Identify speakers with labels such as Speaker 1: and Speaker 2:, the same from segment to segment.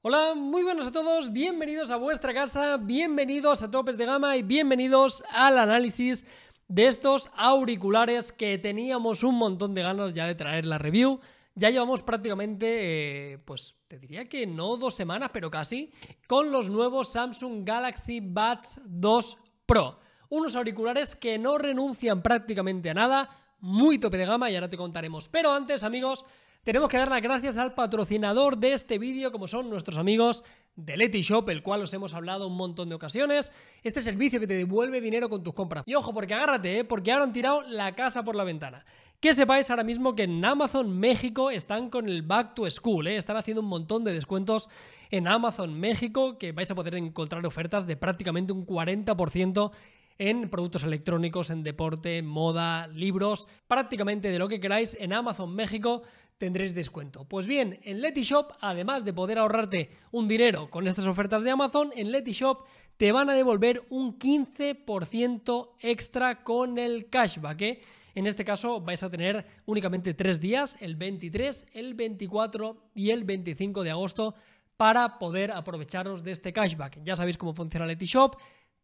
Speaker 1: Hola, muy buenos a todos, bienvenidos a vuestra casa, bienvenidos a Topes de Gama y bienvenidos al análisis de estos auriculares que teníamos un montón de ganas ya de traer la review. Ya llevamos prácticamente, eh, pues te diría que no dos semanas, pero casi, con los nuevos Samsung Galaxy Buds 2 Pro. Unos auriculares que no renuncian prácticamente a nada, muy tope de gama y ahora te contaremos. Pero antes, amigos, tenemos que dar las gracias al patrocinador de este vídeo, como son nuestros amigos de Leti Shop, el cual os hemos hablado un montón de ocasiones. Este servicio que te devuelve dinero con tus compras. Y ojo, porque agárrate, ¿eh? porque ahora han tirado la casa por la ventana. Que sepáis ahora mismo que en Amazon México están con el Back to School, ¿eh? están haciendo un montón de descuentos en Amazon México que vais a poder encontrar ofertas de prácticamente un 40% en productos electrónicos, en deporte, moda, libros, prácticamente de lo que queráis en Amazon México tendréis descuento. Pues bien, en Letishop, además de poder ahorrarte un dinero con estas ofertas de Amazon, en Letishop te van a devolver un 15% extra con el cashback. ¿eh? En este caso vais a tener únicamente tres días, el 23, el 24 y el 25 de agosto para poder aprovecharos de este cashback. Ya sabéis cómo funciona Letishop,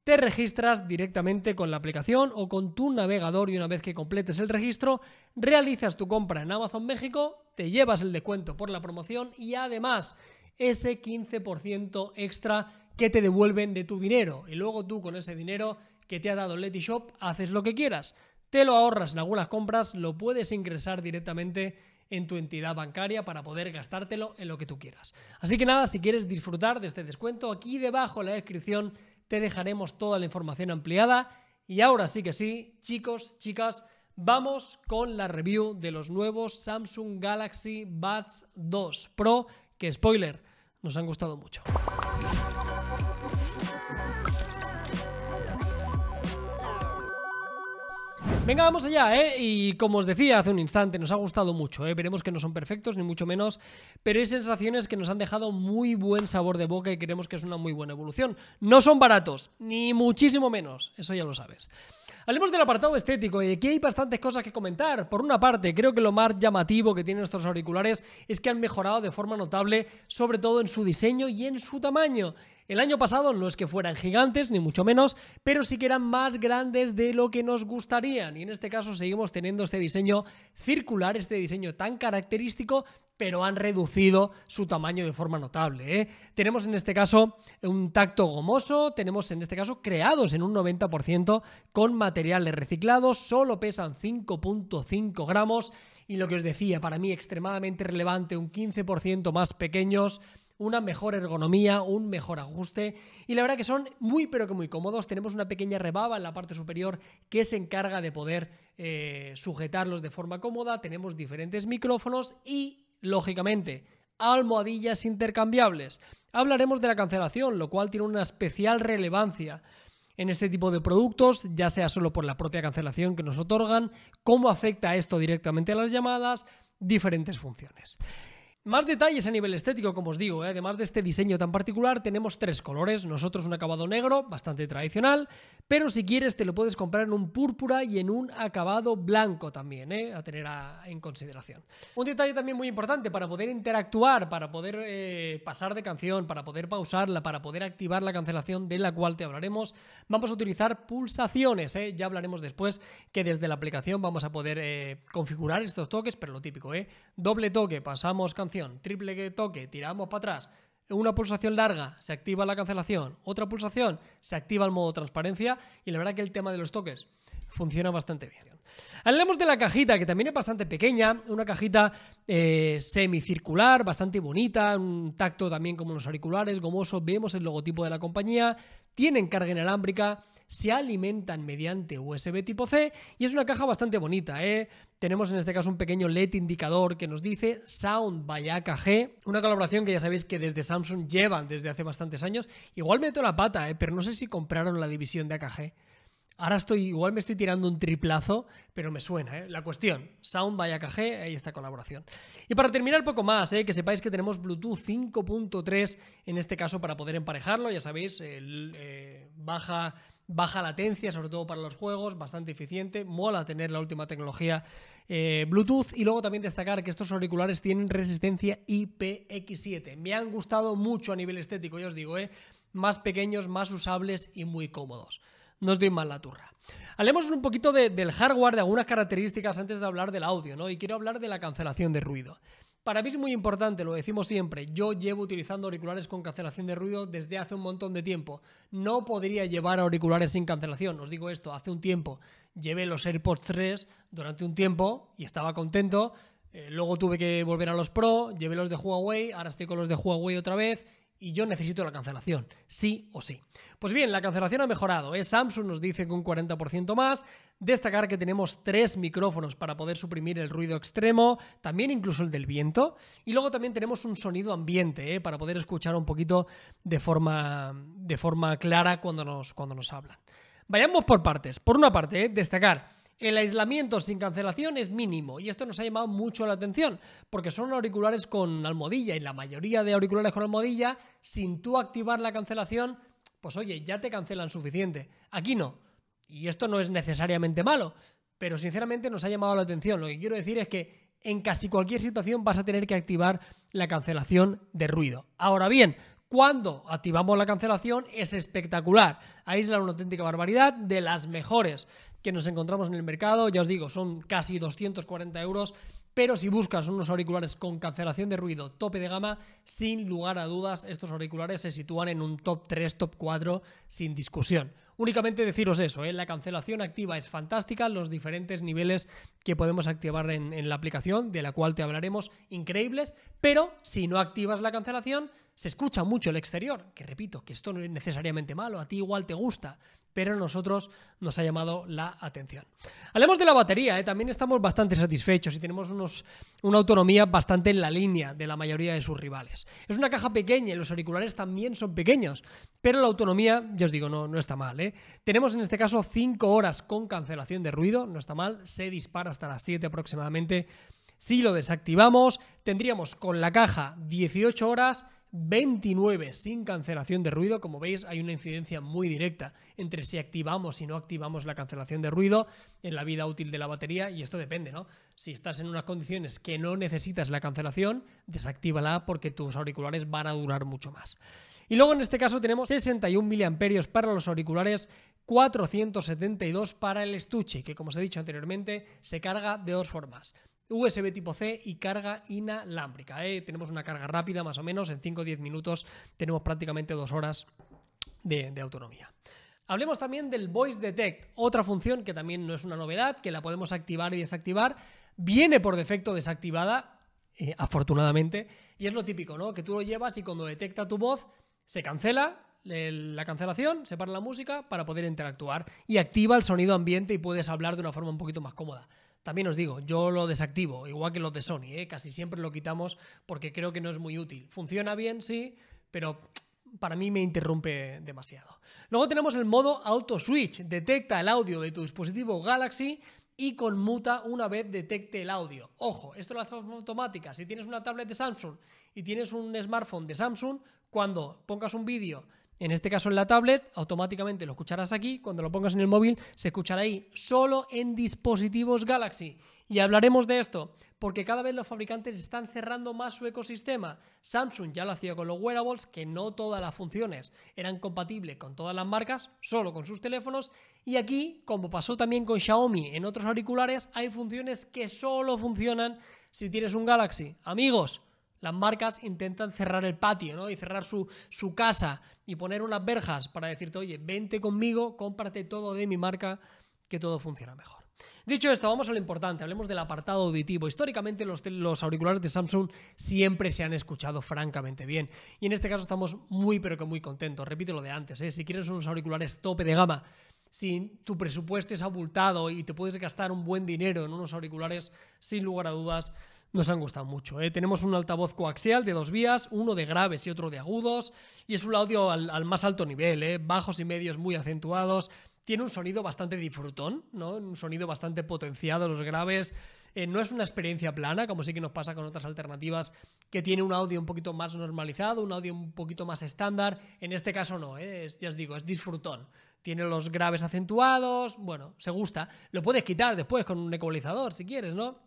Speaker 1: te registras directamente con la aplicación o con tu navegador y una vez que completes el registro, realizas tu compra en Amazon México, te llevas el descuento por la promoción y además ese 15% extra que te devuelven de tu dinero. Y luego tú con ese dinero que te ha dado Leti Shop haces lo que quieras. Te lo ahorras en algunas compras, lo puedes ingresar directamente en tu entidad bancaria para poder gastártelo en lo que tú quieras. Así que nada, si quieres disfrutar de este descuento, aquí debajo en la descripción dejaremos toda la información ampliada. Y ahora sí que sí, chicos, chicas, vamos con la review de los nuevos Samsung Galaxy Buds 2 Pro, que spoiler, nos han gustado mucho. Venga, vamos allá, ¿eh? Y como os decía hace un instante, nos ha gustado mucho, ¿eh? Veremos que no son perfectos, ni mucho menos, pero hay sensaciones que nos han dejado muy buen sabor de boca y creemos que es una muy buena evolución. No son baratos, ni muchísimo menos, eso ya lo sabes. Hablemos del apartado estético y aquí hay bastantes cosas que comentar. Por una parte, creo que lo más llamativo que tienen estos auriculares es que han mejorado de forma notable, sobre todo en su diseño y en su tamaño. El año pasado no es que fueran gigantes, ni mucho menos, pero sí que eran más grandes de lo que nos gustarían. Y en este caso seguimos teniendo este diseño circular, este diseño tan característico pero han reducido su tamaño de forma notable. ¿eh? Tenemos en este caso un tacto gomoso, tenemos en este caso creados en un 90% con materiales reciclados, solo pesan 5.5 gramos y lo que os decía, para mí extremadamente relevante, un 15% más pequeños una mejor ergonomía, un mejor ajuste y la verdad que son muy pero que muy cómodos. Tenemos una pequeña rebaba en la parte superior que se encarga de poder eh, sujetarlos de forma cómoda. Tenemos diferentes micrófonos y lógicamente, almohadillas intercambiables. Hablaremos de la cancelación, lo cual tiene una especial relevancia en este tipo de productos, ya sea solo por la propia cancelación que nos otorgan, cómo afecta esto directamente a las llamadas, diferentes funciones. Más detalles a nivel estético, como os digo, ¿eh? además de este diseño tan particular, tenemos tres colores. Nosotros un acabado negro, bastante tradicional, pero si quieres te lo puedes comprar en un púrpura y en un acabado blanco también, ¿eh? a tener en consideración. Un detalle también muy importante para poder interactuar, para poder eh, pasar de canción, para poder pausarla, para poder activar la cancelación de la cual te hablaremos, vamos a utilizar pulsaciones. Ya hablaremos después que desde la aplicación vamos a poder configurar estos toques, pero lo típico, ¿eh? doble toque, pasamos canción triple que toque, tiramos para atrás, una pulsación larga, se activa la cancelación, otra pulsación, se activa el modo transparencia y la verdad que el tema de los toques funciona bastante bien. Hablemos de la cajita, que también es bastante pequeña, una cajita eh, semicircular, bastante bonita, un tacto también como los auriculares, gomoso, vemos el logotipo de la compañía, tienen carga inalámbrica, se alimentan mediante USB tipo C y es una caja bastante bonita. Eh. Tenemos en este caso un pequeño LED indicador que nos dice Sound by AKG, una colaboración que ya sabéis que desde Samsung llevan desde hace bastantes años. Igual meto la pata, eh, pero no sé si compraron la división de AKG. Ahora estoy, igual me estoy tirando un triplazo, pero me suena, ¿eh? La cuestión, Sound Vaya AKG, ahí está colaboración. Y para terminar, poco más, ¿eh? que sepáis que tenemos Bluetooth 5.3 en este caso para poder emparejarlo, ya sabéis, eh, baja, latencia, sobre todo para los juegos, bastante eficiente, mola tener la última tecnología Bluetooth y luego también destacar que estos auriculares tienen resistencia IPX7. Me han gustado mucho a nivel estético, ya os digo, más pequeños, más usables y muy cómodos no os doy mal la turra. Hablemos un poquito del hardware, de algunas características antes de hablar del audio, ¿no? Y quiero hablar de la cancelación de ruido. Para mí es muy importante, lo decimos siempre, yo llevo utilizando auriculares con cancelación de ruido desde hace un montón de tiempo. No podría llevar auriculares sin cancelación, os digo esto, hace un tiempo llevé los AirPods 3 durante un tiempo y estaba contento, eh, luego tuve que volver a los Pro, llevé los de Huawei, ahora estoy con los de Huawei otra vez y yo necesito la cancelación, sí o sí. Pues bien, la cancelación ha mejorado. ¿eh? Samsung nos dice que un 40% más. Destacar que tenemos tres micrófonos para poder suprimir el ruido extremo, también incluso el del viento. Y luego también tenemos un sonido ambiente ¿eh? para poder escuchar un poquito de forma, de forma clara cuando nos, cuando nos hablan. Vayamos por partes. Por una parte, ¿eh? destacar el aislamiento sin cancelación es mínimo y esto nos ha llamado mucho la atención porque son auriculares con almohadilla y la mayoría de auriculares con almohadilla, sin tú activar la cancelación, pues oye, ya te cancelan suficiente. Aquí no. Y esto no es necesariamente malo, pero sinceramente nos ha llamado la atención. Lo que quiero decir es que en casi cualquier situación vas a tener que activar la cancelación de ruido. Ahora bien, cuando activamos la cancelación es espectacular. Aísla una auténtica barbaridad de las mejores que nos encontramos en el mercado. Ya os digo, son casi 240 euros. Pero si buscas unos auriculares con cancelación de ruido tope de gama, sin lugar a dudas, estos auriculares se sitúan en un top 3, top 4 sin discusión. Únicamente deciros eso, ¿eh? la cancelación activa es fantástica, los diferentes niveles que podemos activar en, en la aplicación, de la cual te hablaremos, increíbles, pero si no activas la cancelación, se escucha mucho el exterior, que repito, que esto no es necesariamente malo, a ti igual te gusta, pero a nosotros nos ha llamado la atención. Hablemos de la batería, ¿eh? también estamos bastante satisfechos y tenemos unos, una autonomía bastante en la línea de la mayoría de sus rivales. Es una caja pequeña y los auriculares también son pequeños, pero la autonomía, ya os digo, no, no está mal. ¿eh? Tenemos en este caso 5 horas con cancelación de ruido, no está mal, se dispara hasta las 7 aproximadamente. Si lo desactivamos, tendríamos con la caja 18 horas 29 sin cancelación de ruido. Como veis, hay una incidencia muy directa entre si activamos y no activamos la cancelación de ruido en la vida útil de la batería. Y esto depende, ¿no? Si estás en unas condiciones que no necesitas la cancelación, desactívala porque tus auriculares van a durar mucho más. Y luego en este caso tenemos 61 miliamperios para los auriculares, 472 para el estuche, que como os he dicho anteriormente, se carga de dos formas USB tipo C y carga inalámbrica. ¿eh? Tenemos una carga rápida más o menos, en 5 o 10 minutos tenemos prácticamente 2 horas de, autonomía. Hablemos también del Voice Detect, otra función que también no es una novedad, que la podemos activar y desactivar. Viene por defecto desactivada, eh, afortunadamente, y es lo típico, ¿no? Que tú lo llevas y cuando detecta tu voz se cancela la cancelación, se para la música para poder interactuar y activa el sonido ambiente y puedes hablar de una forma un poquito más cómoda. También os digo, yo lo desactivo, igual que los de Sony, ¿eh? casi siempre lo quitamos porque creo que no es muy útil. Funciona bien, sí, pero para mí me interrumpe demasiado. Luego tenemos el modo Auto Switch, detecta el audio de tu dispositivo Galaxy y conmuta una vez detecte el audio. Ojo, esto lo hace automática. Si tienes una tablet de Samsung y tienes un smartphone de Samsung, cuando pongas un vídeo en este caso en la tablet, automáticamente lo escucharás aquí, cuando lo pongas en el móvil, se escuchará ahí, solo en dispositivos Galaxy. Y hablaremos de esto, porque cada vez los fabricantes están cerrando más su ecosistema. Samsung ya lo hacía con los wearables, que no todas las funciones eran compatibles con todas las marcas, solo con sus teléfonos. Y aquí, como pasó también con Xiaomi en otros auriculares, hay funciones que solo funcionan si tienes un Galaxy. Amigos, las marcas intentan cerrar el patio, ¿no? Y cerrar su, su casa y poner unas verjas para decirte, oye, vente conmigo, cómprate todo de mi marca, que todo funciona mejor. Dicho esto, vamos a lo importante, hablemos del apartado auditivo. Históricamente los, los, auriculares de Samsung siempre se han escuchado francamente bien y en este caso estamos muy pero que muy contentos. Repito lo de antes, ¿eh? si quieres unos auriculares tope de gama, si tu presupuesto es abultado y te puedes gastar un buen dinero en unos auriculares, sin lugar a dudas, nos han gustado mucho. ¿eh? Tenemos un altavoz coaxial de dos vías, uno de graves y otro de agudos, y es un audio al, más alto nivel, ¿eh? bajos y medios muy acentuados. Tiene un sonido bastante disfrutón, ¿no? un sonido bastante potenciado, los graves. Eh, no es una experiencia plana, como sí que nos pasa con otras alternativas, que tiene un audio un poquito más normalizado, un audio un poquito más estándar. En este caso no, ¿eh? es, ya os digo, es disfrutón tiene los graves acentuados, bueno, se gusta. Lo puedes quitar después con un ecualizador si quieres, ¿no?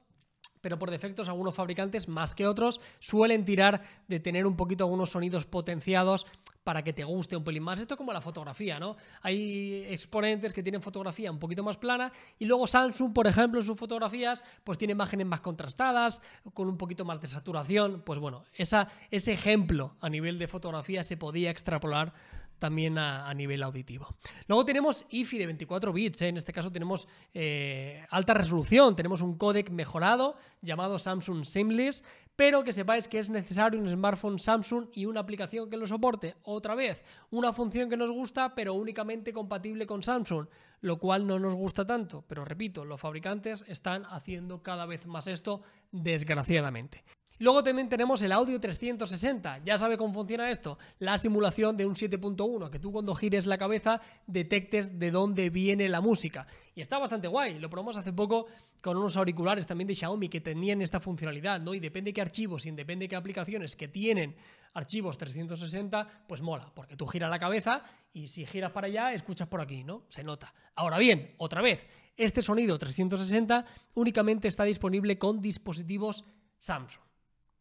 Speaker 1: pero por defectos algunos fabricantes más que otros suelen tirar de tener un poquito algunos sonidos potenciados para que te guste un pelín más. Esto es como la fotografía, ¿no? Hay exponentes que tienen fotografía un poquito más plana y luego Samsung, por ejemplo, en sus fotografías, pues tiene imágenes más contrastadas, con un poquito más de saturación. Pues bueno, esa, ese ejemplo a nivel de fotografía se podía extrapolar también a, nivel auditivo. Luego tenemos IFI de 24 bits, ¿eh? en este caso tenemos eh, alta resolución, tenemos un codec mejorado llamado Samsung Seamless, pero que sepáis que es necesario un smartphone Samsung y una aplicación que lo soporte. Otra vez, una función que nos gusta, pero únicamente compatible con Samsung, lo cual no nos gusta tanto, pero repito, los fabricantes están haciendo cada vez más esto, desgraciadamente. Luego también tenemos el audio 360. Ya sabe cómo funciona esto. La simulación de un 7.1, que tú cuando gires la cabeza detectes de dónde viene la música. Y está bastante guay. Lo probamos hace poco con unos auriculares también de Xiaomi que tenían esta funcionalidad, ¿no? Y depende qué archivos y depende qué aplicaciones que tienen archivos 360, pues mola, porque tú giras la cabeza y si giras para allá, escuchas por aquí, ¿no? Se nota. Ahora bien, otra vez, este sonido 360 únicamente está disponible con dispositivos Samsung.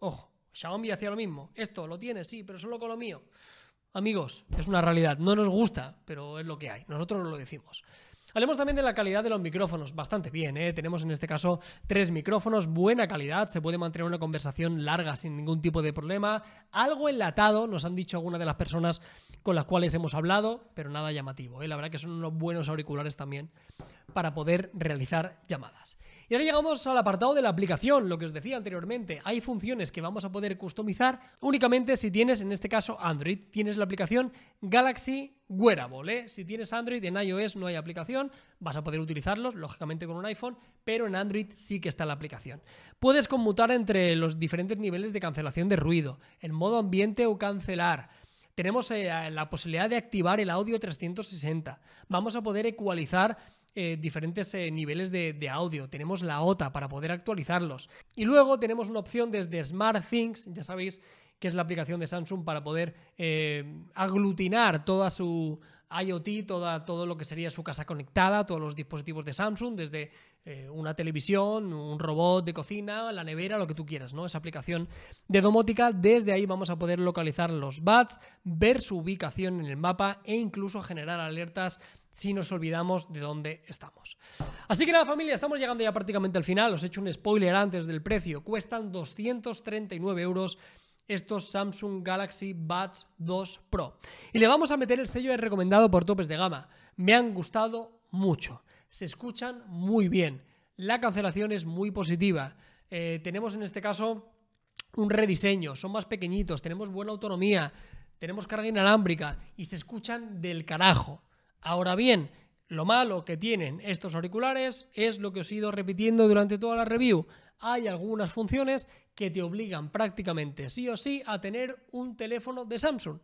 Speaker 1: Ojo, Xiaomi hacía lo mismo. Esto lo tiene, sí, pero solo con lo mío. Amigos, es una realidad. No nos gusta, pero es lo que hay. Nosotros lo decimos. Hablemos también de la calidad de los micrófonos. Bastante bien, ¿eh? tenemos en este caso tres micrófonos, buena calidad, se puede mantener una conversación larga sin ningún tipo de problema. Algo enlatado, nos han dicho algunas de las personas con las cuales hemos hablado, pero nada llamativo. ¿eh? La verdad que son unos buenos auriculares también para poder realizar llamadas. Y ahora llegamos al apartado de la aplicación, lo que os decía anteriormente. Hay funciones que vamos a poder customizar únicamente si tienes, en este caso, Android. Tienes la aplicación Galaxy Wearable. ¿eh? Si tienes Android, en iOS no hay aplicación, vas a poder utilizarlos, lógicamente con un iPhone, pero en Android sí que está la aplicación. Puedes conmutar entre los diferentes niveles de cancelación de ruido, en modo ambiente o cancelar. Tenemos eh, la posibilidad de activar el audio 360. Vamos a poder ecualizar eh, diferentes eh, niveles de, audio. Tenemos la OTA para poder actualizarlos. Y luego tenemos una opción desde Smart Things, ya sabéis que es la aplicación de Samsung para poder eh, aglutinar toda su IoT, toda, todo lo que sería su casa conectada, todos los dispositivos de Samsung, desde una televisión, un robot de cocina, la nevera, lo que tú quieras, ¿no? Esa aplicación de domótica, desde ahí vamos a poder localizar los bats, ver su ubicación en el mapa e incluso generar alertas si nos olvidamos de dónde estamos. Así que nada familia, estamos llegando ya prácticamente al final. Os he hecho un spoiler antes del precio. Cuestan 239 euros estos Samsung Galaxy Buds 2 Pro. Y le vamos a meter el sello de recomendado por topes de gama. Me han gustado mucho. Se escuchan muy bien. La cancelación es muy positiva. Eh, tenemos en este caso un rediseño. Son más pequeñitos. Tenemos buena autonomía. Tenemos carga inalámbrica. Y se escuchan del carajo. Ahora bien, lo malo que tienen estos auriculares es lo que os he ido repitiendo durante toda la review. Hay algunas funciones que te obligan prácticamente sí o sí a tener un teléfono de Samsung.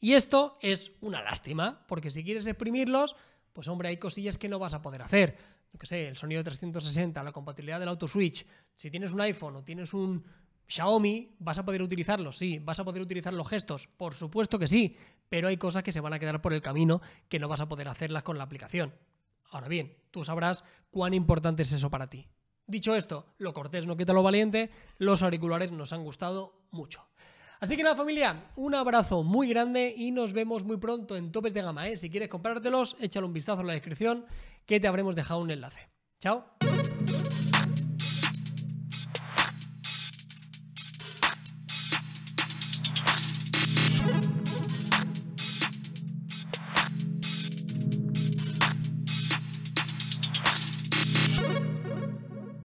Speaker 1: Y esto es una lástima, porque si quieres exprimirlos, pues hombre, hay cosillas que no vas a poder hacer. Yo que sé, el sonido 360, la compatibilidad del auto switch. Si tienes un iPhone o tienes un, Xiaomi, ¿vas a poder utilizarlo? Sí. ¿Vas a poder utilizar los gestos? Por supuesto que sí, pero hay cosas que se van a quedar por el camino que no vas a poder hacerlas con la aplicación. Ahora bien, tú sabrás cuán importante es eso para ti. Dicho esto, lo cortés no quita lo valiente, los auriculares nos han gustado mucho. Así que nada familia, un abrazo muy grande y nos vemos muy pronto en topes de gama. ¿eh? Si quieres comprártelos, échale un vistazo en la descripción que te habremos dejado un enlace. Chao.